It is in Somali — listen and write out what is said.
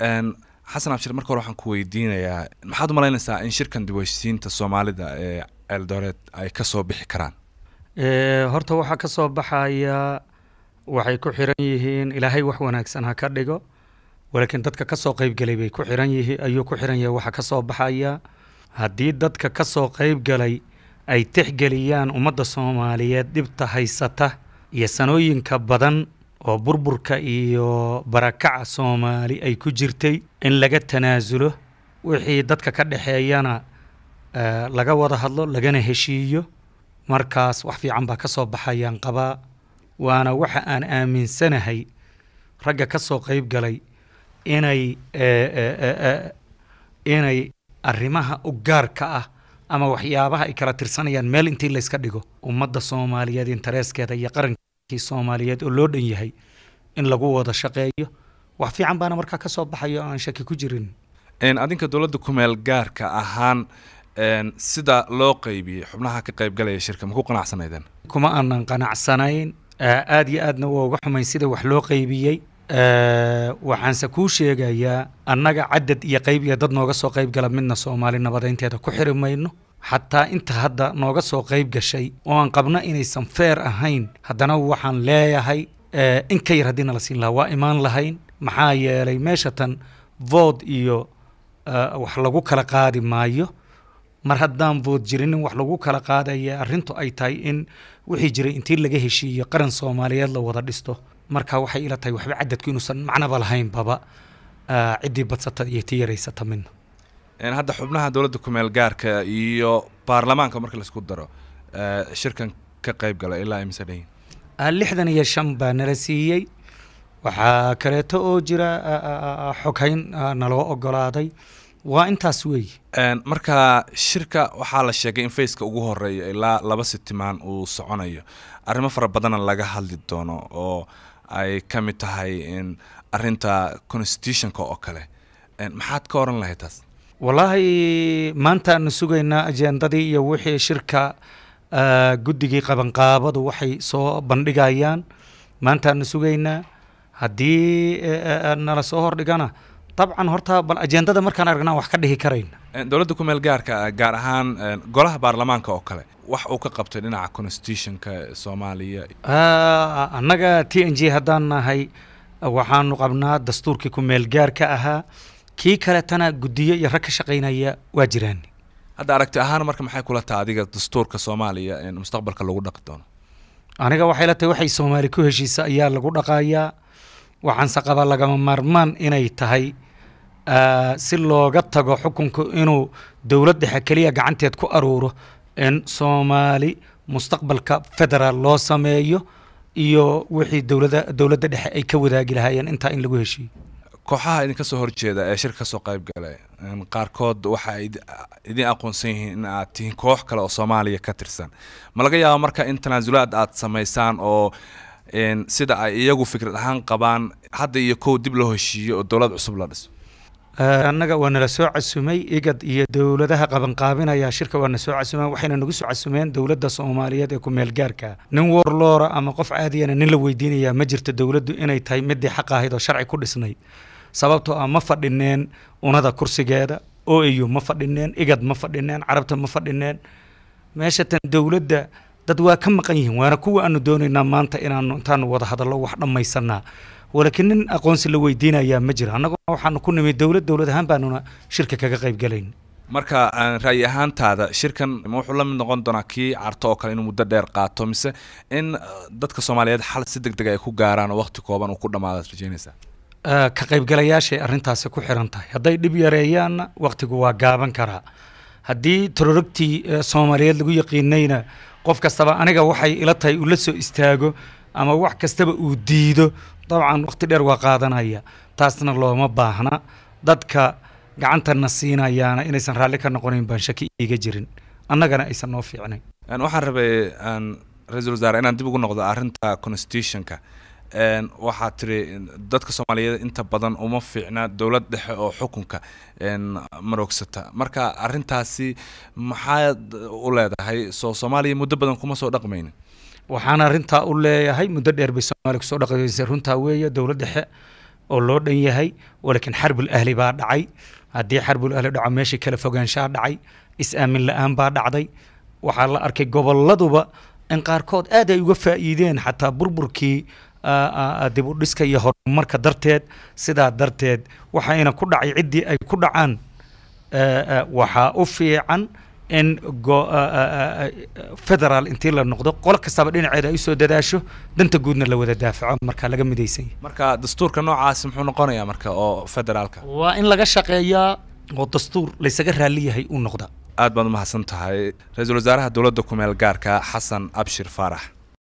xasan abshir marka hore waxaan ku weydiinayaa maxaad u malaynaysaa in shirkan diweysiinta soomaalida ee eldoret ay kasoo bixi karaan horta waxaa kasoo baxaya waxay ku xiran yihiin ilaahay wax wanaagsan ha ka dhigo laakiin dadka kasoo qeybgelay bay ku xiran yihiin ayuu ku xiran yahay waxa kasoo baxaya haddii dadka kasoo qeybgalay ay tixgeliyaan ummadda soomaaliyeed dhibta haysata iyo sanooyinka badan oo burburka iyo barakaca soomaali ay ku jirtay in laga tanaasulo wixii dadka ka dhexeeyana eh, laga wada hadlo lagana heshiiyo markaas wax fiican baa ka soo baxayaan qabaa waana waxa aan aaminsanahay ragga ka soo qeyb galay inay eh, eh, inay arrimaha u gaarka ah ama waxyaabaha ay kala tirsanayaan meel intii layska dhigo ummadda soomaaliyeed intereeskeeda iyo qarankeeda soomaaliyeed oo loo dhan yahay in lagu wada shaqeeyo wax fiican baana markaa ka soo baxayo aan shaki ku jirin adinka dowladda kumeel gaarka ahaan sida loo qaybiyey xubnaha ka qayb galaya shirka maku qanacsanaydeen kuma aanan qanacsanayn aada iyo aadna waa uga xumayn sida wax loo qaybiyey waxaanse kuu sheegayaa annaga cadad iyo qeyb iyo dad nooga soo gala midna soomaali nabadeynteeda ku xiri mayno xataa inta hadda nooga soo qayb gashay oo aan qabno inaysan feer ahayn haddana waxaan leeyahay eh, in ka yar haddii nala siin lahaa waa imaan lahayn maxaa yeelay meesha tan vood iyo eh, wax lagu kala qaadi maayo mar haddaan vood jirinin wax lagu kala qaadaya arrintu ay tahay in wixii jiray intii laga heshiiyo qaran soomaaliyeed la wada dhisto marka waxay ila tahay waxba cadadku inuusan macnaba lahayn baba eh, ciddii badsata iyo ti yaraysata midna hadda xubnaha dowladda kumeel gaarka iyo baarlamaanka marka laisku daro shirkan ka qayb gala ilaa imise dhayin lixdan iyo shan baa nala siiyey waxaa kaleeto oo jira xoghayn naloo ogolaaday waa intaas wey marka shirka waxaa la sheegay in faceka ugu horeeyo ilaa laba sitimaan uu soconayo arrimo fara badanna laga hadli doono oo ay ka mid tahay arinta constitutionka oo kale maxaad ka oran lahayd taas wallaahi maantaanu sugaynaa ajeendadii iyo wixii shirka ah, guddigii qabanqaabadu waxay soo bandhigayaan maantaanu sugaynaa haddii e, e, e, nala soo hordhigana dabcan horta bal ajeendada markaan aragnaan wax ka dhihi karayna dowladda kumeel gaarka ah, gaar ahaan golaha baarlamaanka oo kale wax uu ka qabtay dhinaca constitutionka soomaaliya ah, annaga t n g haddaan nahay waxaanu qabnaa dastuurkii ku meel gaarka ahaa kii kaletana gudiyo iyo rag ka shaqaynaya waa jiraan hadda aragti ahaan marka maxay kula taha adiga dastuurka soomaaliya in mustaqbalka lagu dhaqi doono aniga waxay la tahay waxay soomaali ku heshiisa ayaa lagu dhaqayaa waxaanse qaba lagama maarmaan inay tahay si looga tago xukunku inuu dowlad dhexe keliya gacanteed ku aruuro in soomaali mustaqbalka federaal loo sameeyo iyo wixii dowlada dowladda dhexe ay ka wadaagi lahaayeen intaa in lagu heshiiyo kooxaha idinka soo horjeeda ee shirka kasoo qayb galay qaarkood waxa idin aqoonsan yihiin in aad tihiin koox kale oo soomaaliya ka tirsan ma laga yaaba marka in tanaasulaad aad samaysaan oo sida ay iyagu fikrad ahaan qabaan hadda iyo kow dib loo heshiiyo oo dowlad cusub la dhiso annaga waa nala soo casumay igad iyo dowladaha qabanqaabinaya shirka waa na soo casumeen waxayna nagu soo casumeen dowladda soomaaliyeed ee ku-meelgaarka nin warloora ama qof caadiyana nin la weydiinaya ma jirto dowladdu inay tahay midii xaq ahayd oo sharci ku dhisnay sababtoo ah ma fadhineen unada kursigeeda oo au ma fadhineen igad ma fadhineen carabta ma fadhineen meeshatan dowladda dad waa ka maqan yihiin waana kuwa aanu doonaynaa maanta inaanu intaanu wada hadallo wax dhammaysanaa walakiin nin aqoonsi la weydiinayaa ma jiro annaguna waxaanu ku nimid dowlad dowlad ahaan baanuna shirka kaga qaybgalayn marka ra'yi ahaantaada shirkan ma wuxuu la mid noqon doonaa kii carto oo kale inuu muddo dheer qaato mise in uh, dadka soomaaliyeed xal si deg deg ah ay ku gaaraan oo waqti kooban uu ku dhamaadaad rajeynaysaa ka qaybgalayaashay arintaasi ku xiran tahay hadday dhib yareeyaanna waktigu waa gaaban karaa haddii tororogtii eh, soomaaliyeed lagu yaqiinayna qof kastaba aniga waxay ila tahay uu la soo istaago ama wax kastaba uu diido dabcan wakti dheer waa qaadanaya taasna looma baahna dadka gacantana siinayaana inaysan raalli ka noqonayn baan shaki iiga jirin annagana aysan noo fiicnayn waxaan rabay ra-iisul wasaare inaan dib ugu noqdo arinta constitutionka waxaa tiri dadka soomaaliyeed inta badan uma fiicna dowlad dhexe oo xukunka maroogsata marka arintaasi maxaad u leedahay soo soomaaliya muddo badan kuma soo dhaqmaynin waxaan arintaa u leeyahay muddo dheer bay soomaalia kusoo dhaqmaysa runtaa weeye dowlad dhexe oo loo dhan yahay walakin xarbul ahli baa dhacay haddii xarbulahli dhaco meeshii kala fogaanshaha dhacay is-aamin la-aan baa dhacday waxaa la arkay goboladuba in qaarkood aad ay uga faa'iideen xataa burburkii dib u dhiska iyo horumarka darteed sidaa darteed waxayna ku dhacay ciddii ay ku dhacaan e, e, waxaa u fiican in e, federaal intii la noqdo qolo kastaba dhinaceeda ay usoo dadaasho danta guudna la wada daafaco marka laga midaysanya marka dastuurka noocaas muxuu noqonayaa marka oo federaalka waa in laga shaqeeyaa oo dastuur laysaga raaliyahay uu noqda aad baad u mahadsan tahay ra-iisul wasaaraha dowladda ku meel gaarka xasan abshir faarax